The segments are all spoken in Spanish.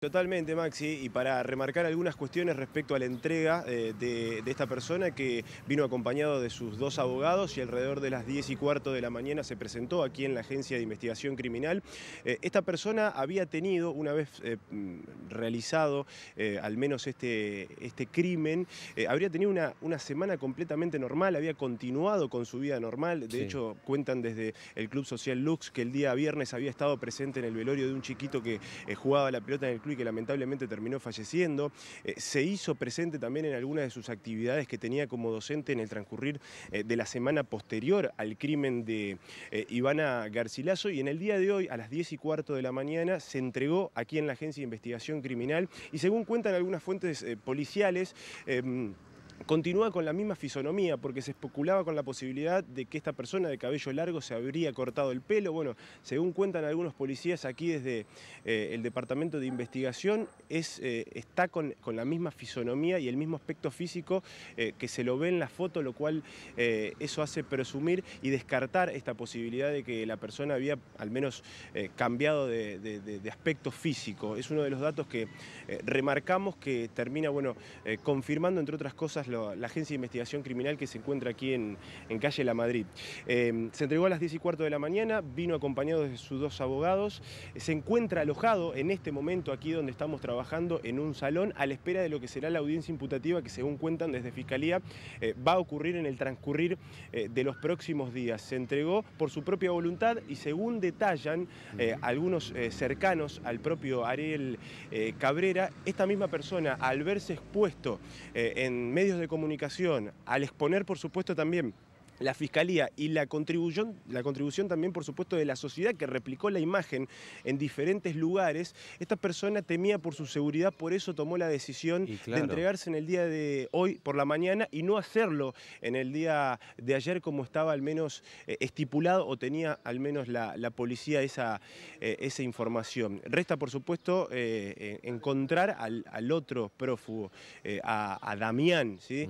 Totalmente, Maxi, y para remarcar algunas cuestiones respecto a la entrega eh, de, esta persona que vino acompañado de sus dos abogados y alrededor de las 10 y cuarto de la mañana se presentó aquí en la Agencia de Investigación Criminal. Eh, esta persona había tenido, una vez eh, mm, realizado al menos este, este crimen, habría tenido una, una, semana completamente normal, había continuado con su vida normal. De hecho, cuentan desde el Club Social Lux que el día viernes había estado presente en el velorio de un chiquito que jugaba la pelota en el club y que lamentablemente terminó falleciendo. Eh, se hizo presente también en algunas de sus actividades que tenía como docente en el transcurrir eh, de la semana posterior al crimen de eh, Ivana Garcilaso y en el día de hoy a las 10 y cuarto de la mañana se entregó aquí en la Agencia de Investigación Criminal y según cuentan algunas fuentes policiales, em, continúa con la misma fisonomía, porque se especulaba con la posibilidad de que esta persona de cabello largo se habría cortado el pelo. Bueno, según cuentan algunos policías aquí desde eh, el Departamento de Investigación, es, eh, está con, la misma fisonomía y el mismo aspecto físico eh, que se lo ve en la foto, lo cual eso hace presumir y descartar esta posibilidad de que la persona había al menos cambiado de, de, aspecto físico. Es uno de los datos que remarcamos que termina, bueno, confirmando entre otras cosas la Agencia de Investigación Criminal que se encuentra aquí en, calle La Madrid. Em, se entregó a las 10 y cuarto de la mañana, vino acompañado de sus dos abogados, se encuentra alojado en este momento aquí donde estamos trabajando en un salón a la espera de lo que será la audiencia imputativa que según cuentan desde Fiscalía eh, va a ocurrir en el transcurrir eh, de los próximos días. Se entregó por su propia voluntad y según detallan eh, algunos cercanos al propio Ariel Cabrera, esta misma persona al verse expuesto en medios de comunicación, al exponer por supuesto también la Fiscalía y la contribución, la contribución también, por supuesto, de la sociedad que replicó la imagen en diferentes lugares, esta persona temía por su seguridad, por eso tomó la decisión de entregarse en el día de hoy por la mañana y no hacerlo en el día de ayer como estaba al menos eh, estipulado o tenía al menos la, policía esa, eh, esa información. Resta, por supuesto, eh, encontrar al, otro prófugo, a, a, Damián, ¿sí?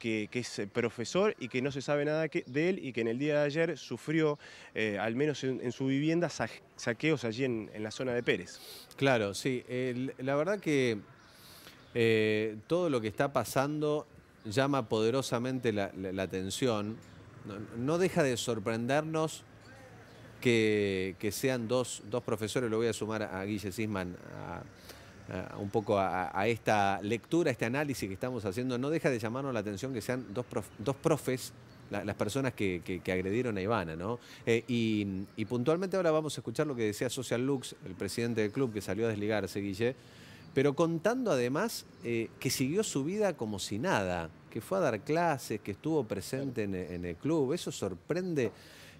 que, que es profesor y que no se sabe nada de él y que en el día de ayer sufrió, eh, al menos en, su vivienda, saqueos allí en, la zona de Pérez. Claro, sí. la verdad que eh, todo lo que está pasando llama poderosamente la, atención. No, deja de sorprendernos que, sean dos, dos, profesores, lo voy a sumar a Guille Sisman, un poco a, esta lectura, a este análisis que estamos haciendo, no deja de llamarnos la atención que sean dos, dos profes las personas que, agredieron a Ivana, ¿no? Eh, y, puntualmente ahora vamos a escuchar lo que decía Social Lux, el presidente del club que salió a desligarse, Guille, pero contando además eh, que siguió su vida como si nada, que fue a dar clases, que estuvo presente en el club, eso sorprende.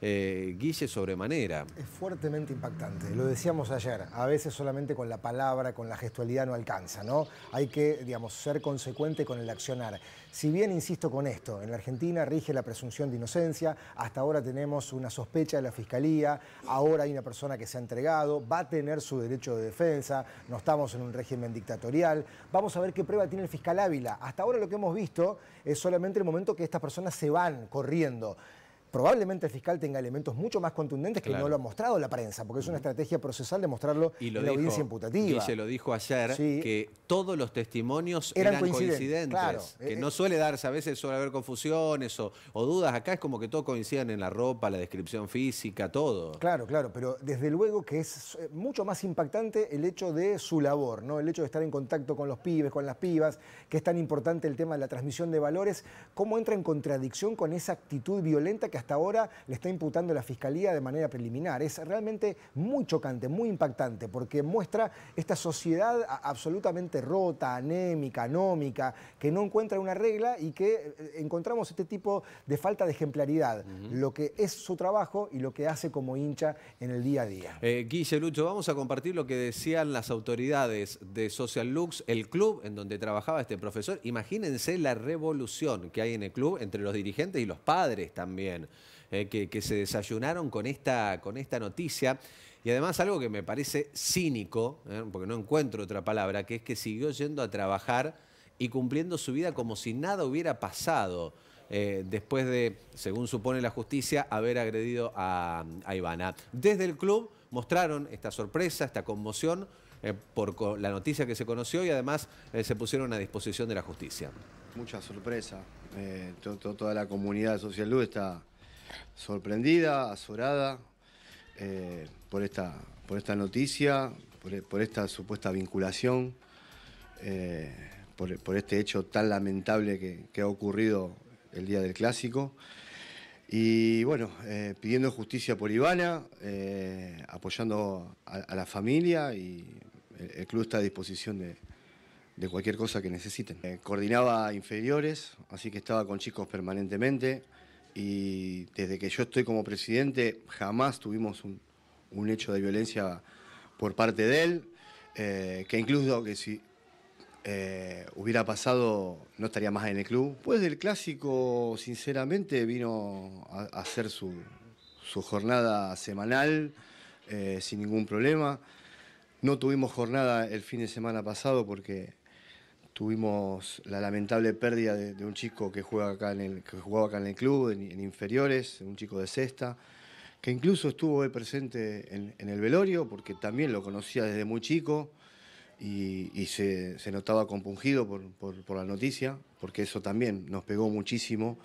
Eh, guille sobremanera. Es fuertemente impactante, lo decíamos ayer, a veces solamente con la palabra, con la gestualidad no alcanza, ¿no? Hay que, digamos, ser consecuente con el accionar. Si bien, insisto con esto, en la Argentina rige la presunción de inocencia, hasta ahora tenemos una sospecha de la Fiscalía, ahora hay una persona que se ha entregado, va a tener su derecho de defensa, no estamos en un régimen dictatorial, vamos a ver qué prueba tiene el fiscal Ávila. Hasta ahora lo que hemos visto es solamente el momento que estas personas se van corriendo probablemente el fiscal tenga elementos mucho más contundentes que no lo ha mostrado la prensa, porque es una estrategia procesal de mostrarlo y en la audiencia imputativa. Y se lo dijo ayer, que todos los testimonios eran, coincidentes, que eh, no eh. suele darse, a veces suele haber confusiones o, dudas, acá es como que todo coincide en la ropa, la descripción física, todo. Claro, claro, pero desde luego que es eh, mucho más impactante el hecho de su labor, ¿no? el hecho de estar en contacto con los pibes, con las pibas, que es tan importante el tema de la transmisión de valores, cómo entra en contradicción con esa actitud violenta que hasta ahora le está imputando la Fiscalía de manera preliminar. Es realmente muy chocante, muy impactante, porque muestra esta sociedad absolutamente rota, anémica, anómica, que no encuentra una regla y que eh, encontramos este tipo de falta de ejemplaridad, lo que es su trabajo y lo que hace como hincha en el día a día. Eh, Guille Lucho, vamos a compartir lo que decían las autoridades de Social Lux, el club en donde trabajaba este profesor. Imagínense la revolución que hay en el club entre los dirigentes y los padres también. Eh, que, se desayunaron con esta, con esta noticia. Y además algo que me parece cínico, eh, porque no encuentro otra palabra, que es que siguió yendo a trabajar y cumpliendo su vida como si nada hubiera pasado. Eh, después de, según supone la justicia, haber agredido a, Ivana. Desde el club mostraron esta sorpresa, esta conmoción por la noticia que se conoció y además se pusieron a disposición de la justicia. Mucha sorpresa. toda la comunidad de Social está sorprendida, azorada eh, por, esta, por esta noticia, por, esta supuesta vinculación, eh, por, este hecho tan lamentable que, ha ocurrido el día del clásico. Y bueno, eh, pidiendo justicia por Ivana, apoyando a, la familia y el, club está a disposición de, de cualquier cosa que necesiten. coordinaba inferiores, así que estaba con chicos permanentemente y desde que yo estoy como presidente jamás tuvimos un, hecho de violencia por parte de él, eh, que incluso que si eh, hubiera pasado no estaría más en el club. después del clásico, sinceramente, vino a, hacer su, jornada semanal eh, sin ningún problema. No tuvimos jornada el fin de semana pasado porque Tuvimos la lamentable pérdida de, un chico que, juega acá en el, jugaba acá en el club, en, inferiores, un chico de sexta, que incluso estuvo presente en, el velorio, porque también lo conocía desde muy chico y, se, notaba compungido por, la noticia, porque eso también nos pegó muchísimo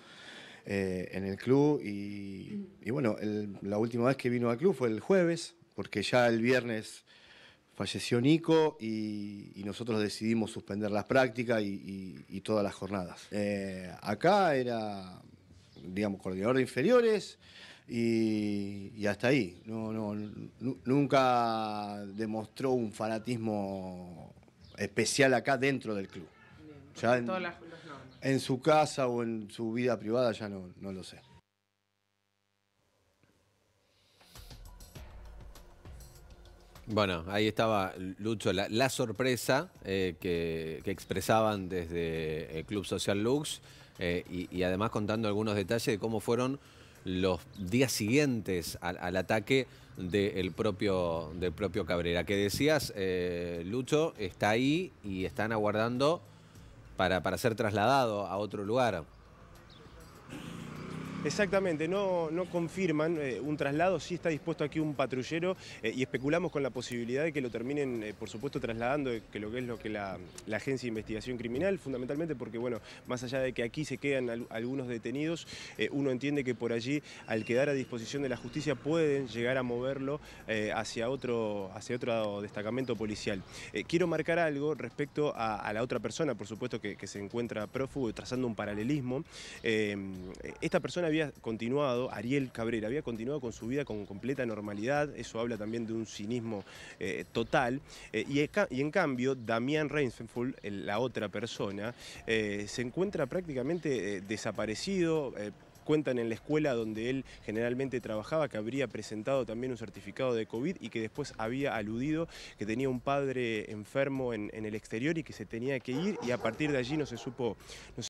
eh, en el club. Y, bueno, la última vez que vino al club fue el jueves, porque ya el viernes falleció Nico y, nosotros decidimos suspender las prácticas y, todas las jornadas. Eh, acá era, digamos, coordinador de inferiores y, hasta ahí. No, nunca demostró un fanatismo especial acá dentro del club. en, en, su casa o en su vida privada ya no, no lo sé. Bueno, ahí estaba, Lucho, la, sorpresa eh, que, expresaban desde el eh, Club Social Lux eh, y, además contando algunos detalles de cómo fueron los días siguientes al, ataque del, propio, del propio Cabrera. Que decías, Lucho, está ahí y están aguardando para ser trasladado a otro lugar. Exactamente, no, no confirman eh, un traslado, sí está dispuesto aquí un patrullero eh, y especulamos con la posibilidad de que lo terminen, eh, por supuesto, trasladando, que lo que es lo que la, Agencia de Investigación Criminal, fundamentalmente porque, bueno, más allá de que aquí se quedan algunos detenidos, uno entiende que por allí, al quedar a disposición de la justicia, pueden llegar a moverlo hacia, otro, hacia otro destacamento policial. quiero marcar algo respecto a, la otra persona, por supuesto, que, se encuentra prófugo, trazando un paralelismo. esta persona continuado, Ariel Cabrera, había continuado con su vida con completa normalidad, eso habla también de un cinismo eh, total, eh, y, en cambio Damián Reinfeldt, la otra persona, eh, se encuentra prácticamente desaparecido, cuentan en la escuela donde él generalmente trabajaba que habría presentado también un certificado de COVID y que después había aludido que tenía un padre enfermo en, en el exterior y que se tenía que ir y a partir de allí no se supo...